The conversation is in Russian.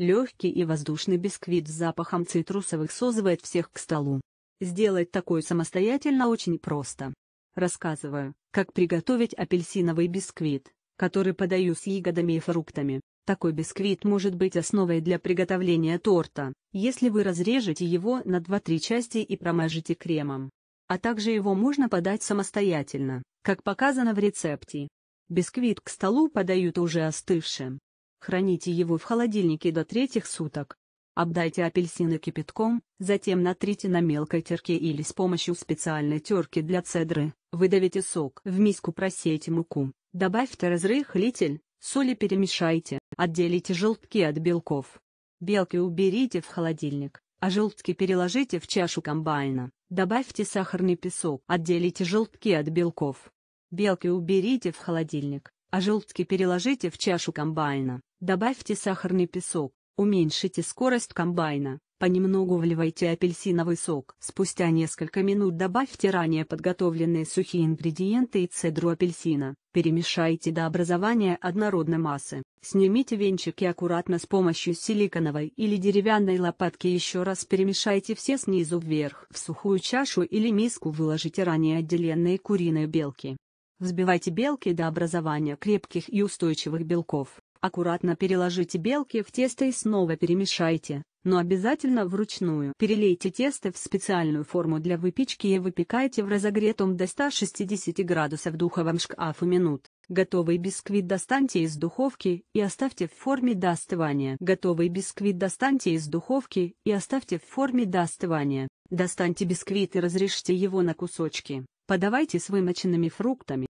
Легкий и воздушный бисквит с запахом цитрусовых созывает всех к столу. Сделать такое самостоятельно очень просто. Рассказываю, как приготовить апельсиновый бисквит, который подаю с ягодами и фруктами. Такой бисквит может быть основой для приготовления торта, если вы разрежете его на 2-3 части и промажете кремом. А также его можно подать самостоятельно, как показано в рецепте. Бисквит к столу подают уже остывшим. Храните его в холодильнике до третьих суток. Обдайте апельсины кипятком, затем натрите на мелкой терке или с помощью специальной терки для цедры, выдавите сок. В миску просейте муку, добавьте разрыхлитель, соли перемешайте, отделите желтки от белков. Белки уберите в холодильник, а желтки переложите в чашу комбайна, добавьте сахарный песок, отделите желтки от белков. Белки уберите в холодильник, а желтки переложите в чашу комбайна, добавьте сахарный песок, уменьшите скорость комбайна, понемногу вливайте апельсиновый сок. Спустя несколько минут добавьте ранее подготовленные сухие ингредиенты и цедру апельсина, перемешайте до образования однородной массы. Снимите венчик и аккуратно с помощью силиконовой или деревянной лопатки еще раз перемешайте все снизу вверх. В сухую чашу или миску выложите ранее отделенные куриные белки. Взбивайте белки до образования крепких и устойчивых белков. Аккуратно переложите белки в тесто и снова перемешайте, но обязательно вручную. Перелейте тесто в специальную форму для выпечки и выпекайте в разогретом до 160 градусов духовом шкафу минут. Готовый бисквит достаньте из духовки и оставьте в форме до остывания. Готовый бисквит достаньте из духовки и оставьте в форме до остывания. Достаньте бисквит и разрежьте его на кусочки. Подавайте с вымоченными фруктами.